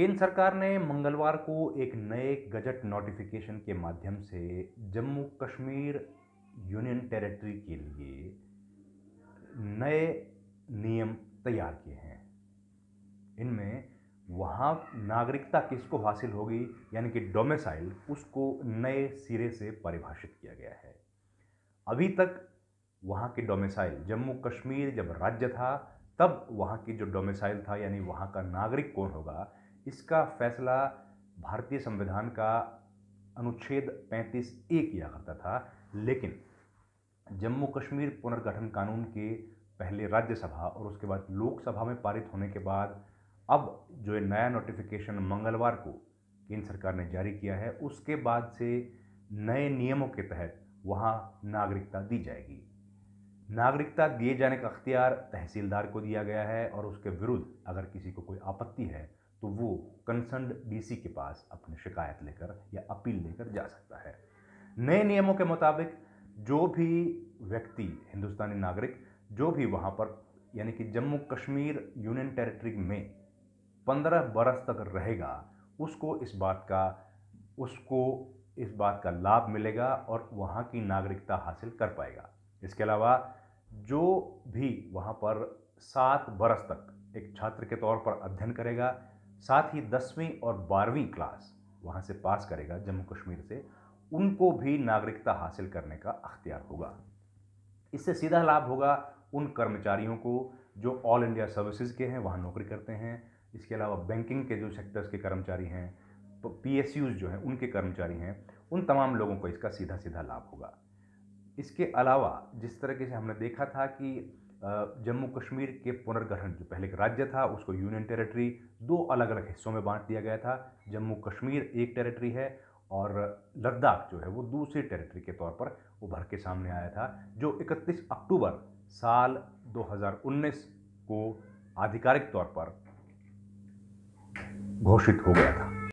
केंद्र सरकार ने मंगलवार को एक नए गजट नोटिफिकेशन के माध्यम से जम्मू कश्मीर यूनियन टेरिटरी के लिए नए नियम तैयार किए हैं इनमें वहाँ नागरिकता किसको हासिल होगी यानी कि डोमिसाइल उसको नए सिरे से परिभाषित किया गया है अभी तक वहाँ के डोमिसाइल जम्मू कश्मीर जब राज्य था तब वहाँ की जो डोमिसाइल था यानी वहाँ का नागरिक कौन होगा इसका फैसला भारतीय संविधान का अनुच्छेद 35 ए किया करता था लेकिन जम्मू कश्मीर पुनर्गठन कानून के पहले राज्यसभा और उसके बाद लोकसभा में पारित होने के बाद अब जो नया नोटिफिकेशन मंगलवार को केंद्र सरकार ने जारी किया है उसके बाद से नए नियमों के तहत वहाँ नागरिकता दी जाएगी नागरिकता दिए जाने का अख्तियार तहसीलदार को दिया गया है और उसके विरुद्ध अगर किसी को कोई आपत्ति है तो वो कंसर्न डीसी के पास अपनी शिकायत लेकर या अपील लेकर जा सकता है नए नियमों के मुताबिक जो भी व्यक्ति हिंदुस्तानी नागरिक जो भी वहाँ पर यानी कि जम्मू कश्मीर यूनियन टेरिटरी में पंद्रह बरस तक रहेगा उसको इस बात का उसको इस बात का लाभ मिलेगा और वहाँ की नागरिकता हासिल कर पाएगा इसके अलावा जो भी वहाँ पर सात बरस तक एक छात्र के तौर पर अध्ययन करेगा साथ ही दसवीं और बारहवीं क्लास वहाँ से पास करेगा जम्मू कश्मीर से उनको भी नागरिकता हासिल करने का अख्तियार होगा इससे सीधा लाभ होगा उन कर्मचारियों को जो ऑल इंडिया सर्विसेज के हैं वहाँ नौकरी करते हैं इसके अलावा बैंकिंग के जो सेक्टर्स के कर्मचारी हैं पी जो हैं उनके कर्मचारी हैं उन तमाम लोगों को इसका सीधा सीधा लाभ होगा इसके अलावा जिस तरीके से हमने देखा था कि जम्मू कश्मीर के पुनर्गठन जो पहले एक राज्य था उसको यूनियन टेरिटरी दो अलग अलग हिस्सों में बांट दिया गया था जम्मू कश्मीर एक टेरिटरी है और लद्दाख जो है वो दूसरी टेरिटरी के तौर पर उभर के सामने आया था जो 31 अक्टूबर साल 2019 को आधिकारिक तौर पर घोषित हो गया था